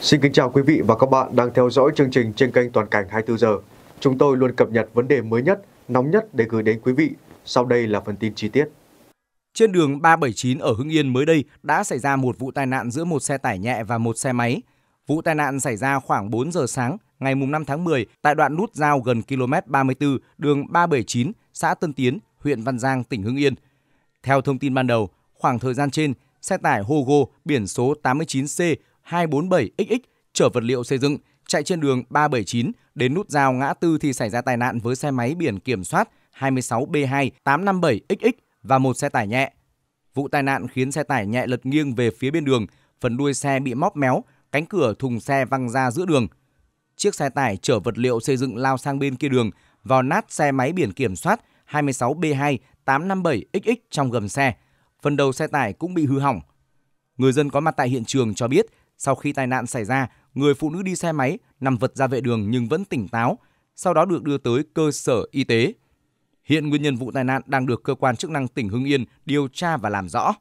Xin kính chào quý vị và các bạn đang theo dõi chương trình trên kênh Toàn cảnh 24 giờ. Chúng tôi luôn cập nhật vấn đề mới nhất, nóng nhất để gửi đến quý vị. Sau đây là phần tin chi tiết. Trên đường 379 ở Hưng Yên mới đây đã xảy ra một vụ tai nạn giữa một xe tải nhẹ và một xe máy. Vụ tai nạn xảy ra khoảng 4 giờ sáng ngày 5 tháng 10 tại đoạn nút giao gần km 34 đường 379, xã Tân Tiến, huyện Văn Giang, tỉnh Hưng Yên. Theo thông tin ban đầu, khoảng thời gian trên, xe tải Hogo biển số 89C 247XX chở vật liệu xây dựng chạy trên đường 379 đến nút giao ngã tư thì xảy ra tai nạn với xe máy biển kiểm soát 26B2 857XX và một xe tải nhẹ. Vụ tai nạn khiến xe tải nhẹ lật nghiêng về phía bên đường, phần đuôi xe bị móc méo, cánh cửa thùng xe văng ra giữa đường. Chiếc xe tải chở vật liệu xây dựng lao sang bên kia đường, vào nát xe máy biển kiểm soát 26B2 857XX trong gầm xe. Phần đầu xe tải cũng bị hư hỏng. Người dân có mặt tại hiện trường cho biết sau khi tai nạn xảy ra, người phụ nữ đi xe máy nằm vật ra vệ đường nhưng vẫn tỉnh táo, sau đó được đưa tới cơ sở y tế. Hiện nguyên nhân vụ tai nạn đang được cơ quan chức năng tỉnh Hưng Yên điều tra và làm rõ.